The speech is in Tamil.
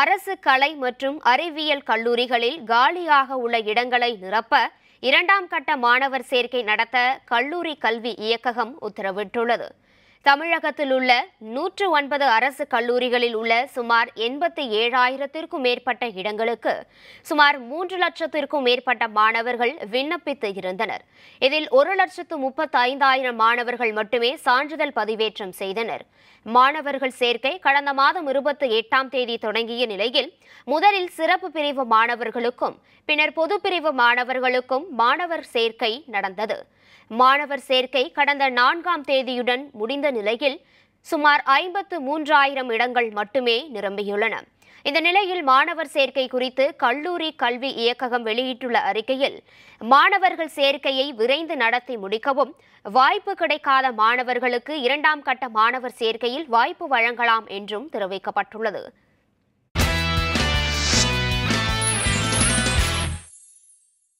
அரசு கலை மற்றும் அறிவியல் கல்லூரிகளில் காலியாக உள்ள இடங்களை நிரப்ப இரண்டாம் கட்ட மாணவர் சேர்க்கை நடத்த கல்லூரி கல்வி இயக்ககம் உத்தரவிட்டுள்ளது தமிழகத்தில் உள்ள நூற்று ஒன்பது அரசு கல்லூரிகளில் உள்ள சுமார் எண்பத்தி ஏழாயிரத்திற்கும் மேற்பட்ட இடங்களுக்கு சுமார் மூன்று லட்சத்திற்கும் மேற்பட்ட மாணவர்கள் விண்ணப்பித்து இருந்தனர் இதில் ஒரு லட்சத்து முப்பத்தி ஐந்தாயிரம் மாணவர்கள் மட்டுமே சான்றிதழ் பதிவேற்றம் செய்தனர் மாணவர்கள் சேர்க்கை கடந்த மாதம் இருபத்தி எட்டாம் தேதி தொடங்கிய நிலையில் முதலில் சிறப்பு பிரிவு மாணவர்களுக்கும் பின்னர் பொதுப்பிரிவு மாணவர்களுக்கும் மாணவர் சேர்க்கை நடந்தது மாணவர் சேர்க்கை கடந்த நான்காம் தேதியுடன் முடிந்த நிலையில் சுமார் ஐம்பத்து மூன்றாயிரம் இடங்கள் மட்டுமே நிரம்பியுள்ளன இந்த நிலையில் மாணவர் சேர்க்கை குறித்து கல்லூரி கல்வி இயக்ககம் வெளியிட்டுள்ள அறிக்கையில் மாணவர்கள் சேர்க்கையை விரைந்து நடத்தி முடிக்கவும் வாய்ப்பு கிடைக்காத மாணவர்களுக்கு இரண்டாம் கட்ட மாணவர் சேர்க்கையில் வாய்ப்பு வழங்கலாம் என்றும் தெரிவிக்கப்பட்டுள்ளது